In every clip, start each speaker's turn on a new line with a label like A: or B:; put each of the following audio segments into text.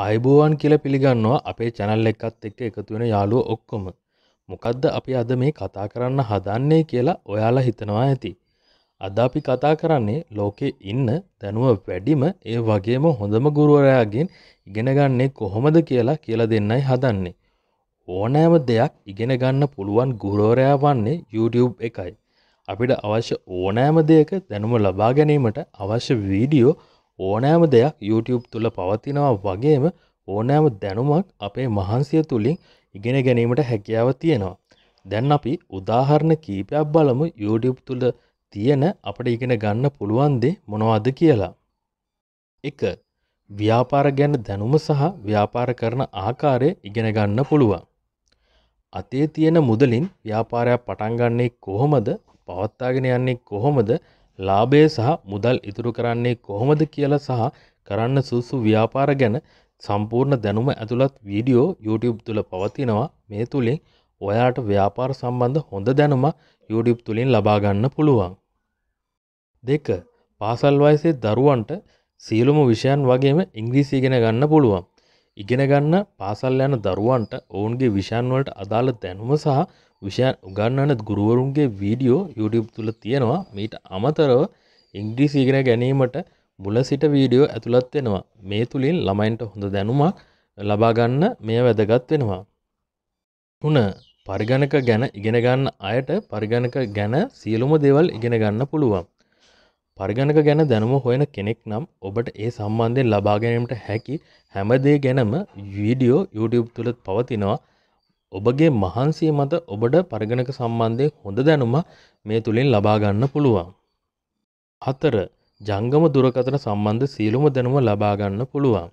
A: ආයිබෝවන් කියල පිළිගන්නවා අපේ චැනල් එකත් එක්ක එකතු වෙන යාලුව ඔක්කොම මොකක්ද අපි අද මේ කතා කරන්න හදන්නේ කියලා ඔයාලා හිතනවා ඇති. අද අපි කතා කරන්නේ ලෝකෙ ඉන්න දැනුව වැඩිම ඒ වගේම හොඳම ගුරුවරයාගෙන් ඉගෙනගන්නේ කොහොමද කියලා කියලා දෙන්නයි හදන්නේ. ඕනෑම දෙයක් ඉගෙන ගන්න පුළුවන් ගුරෝරයා වන්නේ YouTube එකයි. අපිට අවශ්‍ය ඕනෑම දෙයක දැනුම ලබා ගැනීමට අවශ්‍ය වීඩියෝ ඕනෑම දෙයක් YouTube තුළ පවතිනවා වගේම ඕනෑම දැනුමක් අපේ මහන්සිය තුළින් ඉගෙන ගැනීමට හැකියාව තියෙනවා. දැන් අපි උදාහරණ කීපයක් බලමු YouTube තුළ තියෙන අපට ඉගෙන ගන්න පුළුවන්දේ මොනවාද කියලා. එක ව්‍යාපාර ගැන දැනුම සහ ව්‍යාපාර කරන ආකාරය ඉගෙන ගන්න පුළුවන්. අතේ තියෙන මුදලින් ව්‍යාපාරයක් පටන්ගන්නේ කොහොමද පවත්තාගෙන යන්නේ කොහොමද ලාභය සහ මුදල් ඉතුරු කරන්නේ කොහොමද කියලා සහ කරන්න සුසු ව්‍යාපාර ගැන සම්පූර්ණ දැනුම ඇතුළත් වීඩියෝ YouTube තුළ පවතිනවා මේ තුළින් ඔයාට ව්‍යාපාර සම්බන්ධ හොඳ දැනුම YouTube තුළින් ලබාගන්න පුළුවන්. දෙක පාසල් වයසේ දරුවන්ට සියලුම විෂයන් වගේම ඉංග්‍රීසි ඉගෙන ගන්න පුළුවන්. ඉගෙන ගන්න පාසල් යන දරුවන්ට ඔවුන්ගේ විෂයන් වලට අදාළ දැනුම සහ විෂයන් උගන්නන ගුරුවරුන්ගේ වීඩියෝ YouTube තුළ තියෙනවා මීට අමතරව ඉංග්‍රීසි ඉගෙන ගැනීමට මුල සිට වීඩියෝ ඇතුළත් වෙනවා මේ තුළින් ළමයින්ට හොඳ දැනුමක් ලබාගන්න මෙය වැදගත් වෙනවා. තුන පරිගණක ගැන ඉගෙනගන්න අයට පරිගණක ගැන සියලුම දේවල් ඉගෙනගන්න පුළුවන්. පරිගණක ගැන දැනුම හොයන කෙනෙක් නම් ඔබට ඒ සම්බන්ධයෙන් ලබාගැනීමට හැකි හැමදේ ගැනම වීඩියෝ YouTube තුළත් පවතිනවා ඔබගේ මහන්සිය මත ඔබට පරිගණක සම්බන්ධයෙන් හොඳ දැනුම මේ තුළින් ලබාගන්න පුළුවන්. හතර ජංගම දුරකතන සම්බන්ධ සියලුම දැනුම ලබාගන්න පුළුවන්.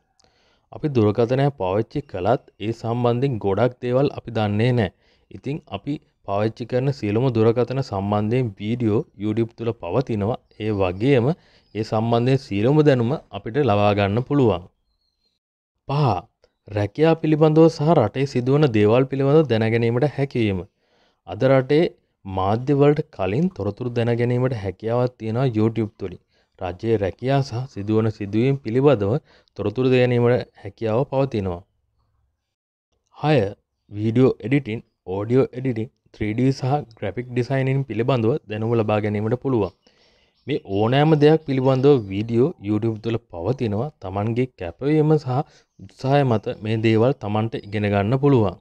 A: අපි දුරකතනය පාවිච්චි කළත් ඒ සම්බන්ධින් ගොඩක් දේවල් අපි දන්නේ නෑ. ඉතිං අපි පාවිච්චි කරන සියලුම දුරකතන සම්බන්ධයෙන් වීඩියෝ YouTube තුළ පවතිනවා ඒ වගේම ඒ සම්බන්ධය සියලුම දැනුම අපිට ලබාගන්න පුළුවන්. පහ රැකයා පිළිබඳව සහ රටේ සිදුවන දේවල් පිළිබඳ දැනගැනීමට හැකිවීම. අද රටේ මාධ්‍යවලට කලින් තොරතුරු දැනගැනීමට හැකියාවත් තියෙන YouTube තුළින් රජයේ රැකයා සහ සිදුවන සිදුවීම් පිළිබඳව තොරතුරු දැනීමට හැකියාව පවතිනවා. හය video editing audio editing 3D සහ ග්‍රපික් ඩිසයිනින් පිළිබඳව දැනුම ලබා ගැනීමට පුළුවන් මේ ඕනෑම දෙයක් පිළිබඳව වීඩියෝ YouTube තුළ පවතිනවා තමන්ගේ කැපවීම සහ උත්සාහය මත මේ දේවල් තමන්ට ඉගෙන ගන්න පුළුවන්.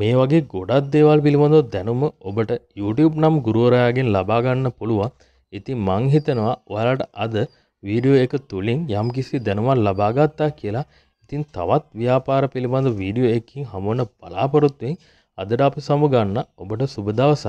A: මේ වගේ ගොඩක් දේවල් පිළිබඳව දැනුම ඔබට YouTube නම් ගුරුවරයාගෙන් ලබා ගන්න පුළුවන්. ඉතින් මං හිතනවා ඔයාලට අද වීඩියෝ එක තුලින් යම්කිසි දැනුමක් ලබා ගත්තා කියලා. ඉතින් තවත් ව්‍යාපාර පිළිබඳ වීඩියෝ එකකින් හමුවන බලාපොරොත්තුෙන් අදට අපි සමුගන්න ඔබට සුබ දවසක්.